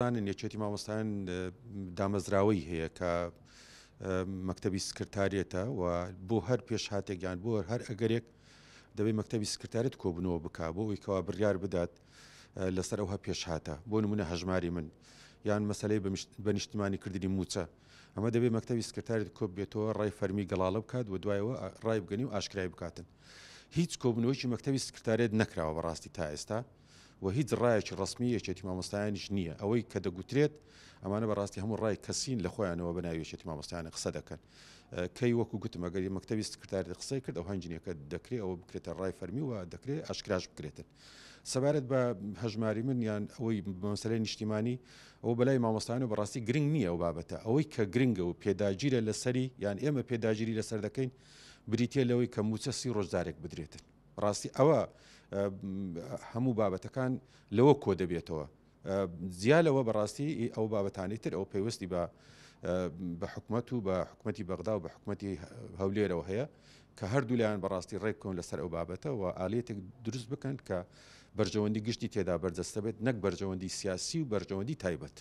یەکێتی مامۆستایان دامەزراوەی هەیە کە مەکتتەبی سکرتارێتە و بۆ هەر پێش هااتێکیان بۆ هەر ئەگەرێک دەبێت مەکتتەبی سکرتارێت کۆبنەوە بک بۆ ئەویکەوە بڕیار بدات لەسەر ئەوها پێش هاتە بۆ نمونە هەژماری من یان مەسلەی بە نیشتمانی کردنی موچە ئەمە دەبێت مەکتتەبی سکرتارێت کۆب بێتەوە ڕای فەرمی گەڵاڵە بکات و دوایەوە ڕای بگەنی و ئاشکرای بکاتن هیچ کۆبنەوەیکی مەکتتەبی سکرتارێت نەکراوە بەڕاستی تا ئێستا. و هیچ ڕایەکی ڕسمیەکێتی مامۆستایانیش نییە ئەوەی کە دەگوترێت ئەمانە بەڕاستی هەموو ڕای کەسین لە خۆیانەوە بەناویێتی مامۆستایانە قسە دەکەن کەی وەکو گوتم ئەگەری مەکتتەوی سکرتاری قسەی کرد ئەو هەنجینەکە دەکرێت ئەوە بکرێتە ڕای فەرمی و دەکرێت ئاشکراش بکرێتن. سەبارەت بە هەژماری من یان ئەوەی مەسلەی نیشتیمانی ئەو بەلای مامۆستانی و بەڕاستی گرنگ نییە ئەو بابەتە ئەوەی کە گرنگە و پێداگیرە لەسەری یان ئێمە پێداگیری لەسەر دەکەین بریتە لەوەی کە موچەسی ڕۆژدارێک بدرێتن. ڕاستی ئەوە هەموو بابەتەکان لەوە کۆ دەبێتەوە زیالەوە بەڕاستی ئەو بابەتانی تر ئەو پێیوەستی بە بە حکوومەت و بە حکوومەتتی بەغدا و بە حکوومەتتی هەولێرەوە هەیە کە هەردوو لایەن بەڕاستی ڕێککۆن لەسەر ئەو بابەتە و ئالێتێک دروست بکەن کە بەرژەوەندی گشتی تێدا بەرجەستە بێت نەک بەرژەوەندی سیاسی و بەرژەوەندی تایبەت.